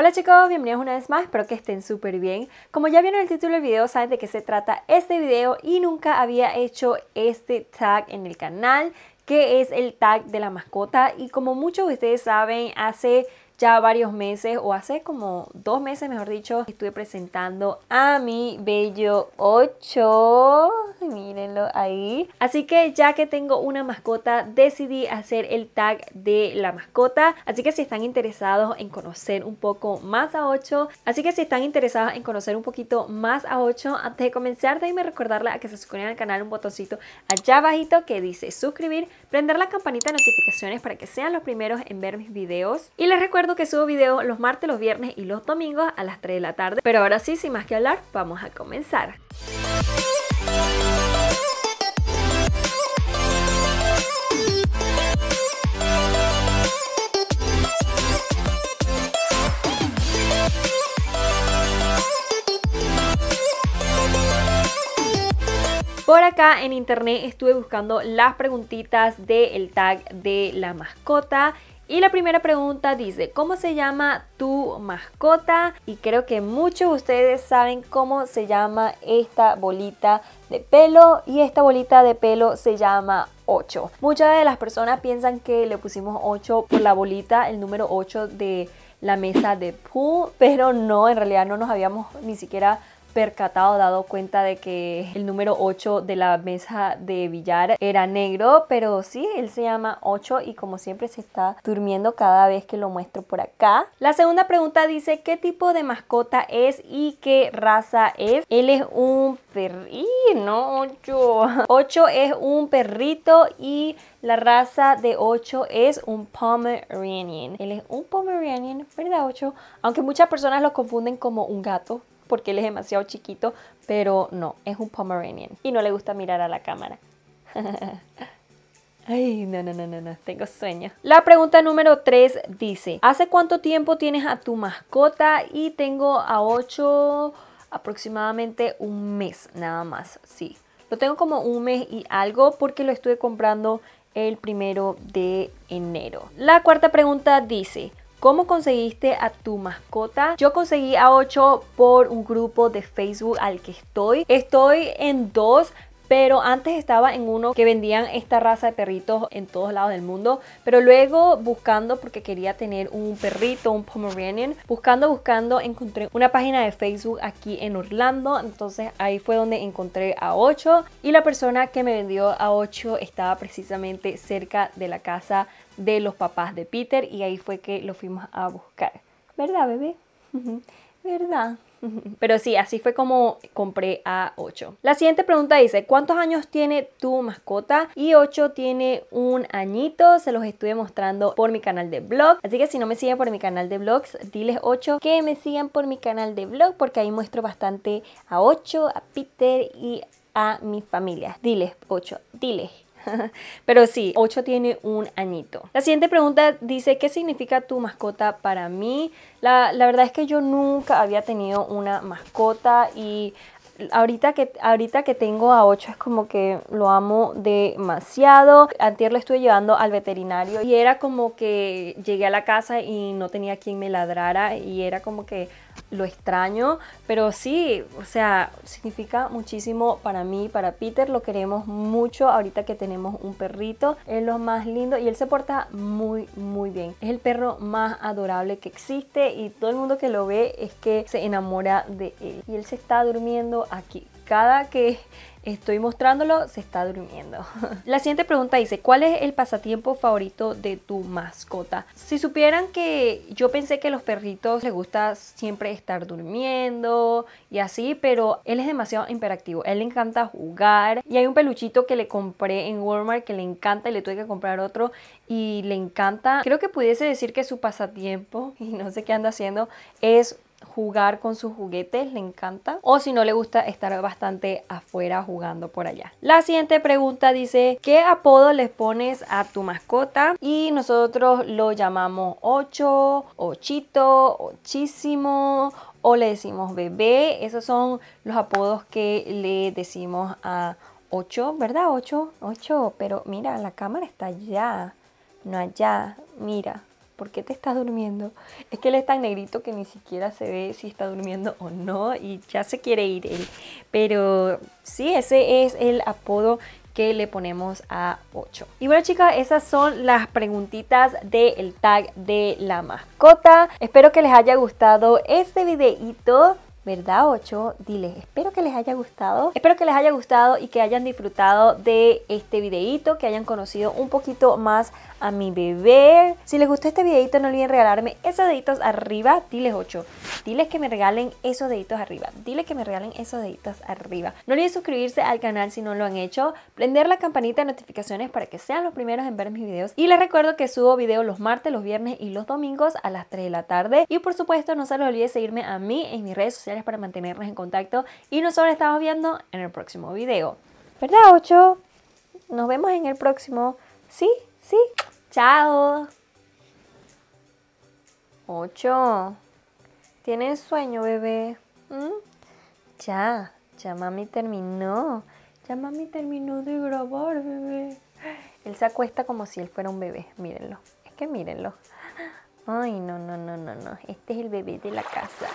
Hola chicos, bienvenidos una vez más, espero que estén súper bien. Como ya vieron el título del video, saben de qué se trata este video y nunca había hecho este tag en el canal, que es el tag de la mascota y como muchos de ustedes saben, hace ya varios meses o hace como dos meses, mejor dicho, estuve presentando a mi bello 8. Mírenlo ahí. Así que ya que tengo una mascota, decidí hacer el tag de la mascota. Así que si están interesados en conocer un poco más a 8, así que si están interesados en conocer un poquito más a 8, antes de comenzar, déjenme recordarle a que se suscriban al canal un botoncito allá abajito que dice suscribir, prender la campanita de notificaciones para que sean los primeros en ver mis videos. Y les recuerdo que subo video los martes, los viernes y los domingos a las 3 de la tarde. Pero ahora sí, sin más que hablar, vamos a comenzar. Por acá en internet estuve buscando las preguntitas del tag de la mascota y la primera pregunta dice, ¿cómo se llama tu mascota? Y creo que muchos de ustedes saben cómo se llama esta bolita de pelo y esta bolita de pelo se llama 8. Muchas de las personas piensan que le pusimos 8 por la bolita, el número 8 de la mesa de pool, pero no, en realidad no nos habíamos ni siquiera percatado, dado cuenta de que el número 8 de la mesa de billar era negro, pero sí, él se llama 8 y como siempre se está durmiendo cada vez que lo muestro por acá. La segunda pregunta dice, ¿qué tipo de mascota es y qué raza es? Él es un no 8. 8 es un perrito y la raza de 8 es un Pomeranian. Él es un Pomeranian, ¿verdad 8? Aunque muchas personas lo confunden como un gato, porque él es demasiado chiquito, pero no, es un Pomeranian y no le gusta mirar a la cámara. Ay, no, no, no, no, no, tengo sueño. La pregunta número 3 dice, ¿hace cuánto tiempo tienes a tu mascota? Y tengo a 8, aproximadamente un mes, nada más, sí. Lo tengo como un mes y algo porque lo estuve comprando el primero de enero. La cuarta pregunta dice, ¿Cómo conseguiste a tu mascota? Yo conseguí a 8 por un grupo de Facebook al que estoy. Estoy en dos, pero antes estaba en uno que vendían esta raza de perritos en todos lados del mundo, pero luego buscando porque quería tener un perrito, un Pomeranian, buscando, buscando, encontré una página de Facebook aquí en Orlando, entonces ahí fue donde encontré a 8 y la persona que me vendió a 8 estaba precisamente cerca de la casa de los papás de Peter y ahí fue que lo fuimos a buscar, ¿verdad bebé? ¿Verdad? Pero sí, así fue como compré a 8. La siguiente pregunta dice, ¿cuántos años tiene tu mascota? Y 8 tiene un añito, se los estuve mostrando por mi canal de blog. Así que si no me siguen por mi canal de blogs, diles 8 que me sigan por mi canal de blog porque ahí muestro bastante a 8, a Peter y a mi familia. Diles 8, diles. Pero sí, 8 tiene un añito. La siguiente pregunta dice, ¿qué significa tu mascota para mí? La, verdad es que yo nunca había tenido una mascota y ahorita que, ahorita que tengo a 8 es como que lo amo demasiado. Antier lo estuve llevando al veterinario y era como que llegué a la casa y no tenía quien me ladrara y era como que lo extraño, pero sí, o sea, significa muchísimo para mí, para Peter, lo queremos mucho ahorita que tenemos un perrito, es lo más lindo y él se porta muy, muy bien. Es el perro más adorable que existe y todo el mundo que lo ve es que se enamora de él y él se está durmiendo aquí. Cada que Estoy mostrándolo, se está durmiendo. La siguiente pregunta dice, ¿cuál es el pasatiempo favorito de tu mascota? Si supieran que yo pensé que a los perritos les gusta siempre estar durmiendo y así, pero él es demasiado imperactivo. él le encanta jugar y hay un peluchito que le compré en Walmart que le encanta y le tuve que comprar otro y le encanta. Creo que pudiese decir que su pasatiempo, y no sé qué anda haciendo, es jugar con sus juguetes, le encanta. O si no le gusta estar bastante afuera jugando por allá. La siguiente pregunta dice, ¿qué apodo le pones a tu mascota? Y nosotros lo llamamos ocho, ochito, ochísimo, o le decimos bebé. Esos son los apodos que le decimos a Ocho ¿verdad? Ocho? Ocho, pero mira, la cámara está allá, no allá, mira. ¿por qué te estás durmiendo? Es que él es tan negrito que ni siquiera se ve si está durmiendo o no y ya se quiere ir él. Pero sí, ese es el apodo que le ponemos a 8. Y bueno chicas, esas son las preguntitas del tag de la mascota. Espero que les haya gustado este videito. ¿verdad? 8, diles, espero que les haya gustado, espero que les haya gustado y que hayan disfrutado de este videito, que hayan conocido un poquito más a mi bebé. Si les gustó este videito, no olviden regalarme esos deditos arriba, diles 8. Diles que me regalen esos deditos arriba. Dile que me regalen esos deditos arriba. No olviden suscribirse al canal si no lo han hecho. Prender la campanita de notificaciones para que sean los primeros en ver mis videos. Y les recuerdo que subo videos los martes, los viernes y los domingos a las 3 de la tarde. Y por supuesto no se les olvide seguirme a mí en mis redes sociales para mantenernos en contacto. Y nosotros estamos viendo en el próximo video. ¿Verdad, Ocho? Nos vemos en el próximo. ¿Sí? ¿Sí? ¡Chao! ¡Ocho! ¿Tienes sueño, bebé? Mm, ya, ya mami terminó. Ya mami terminó de grabar, bebé. Él se acuesta como si él fuera un bebé. Mírenlo. Es que mírenlo. Ay, no, no, no, no, no. Este es el bebé de la casa.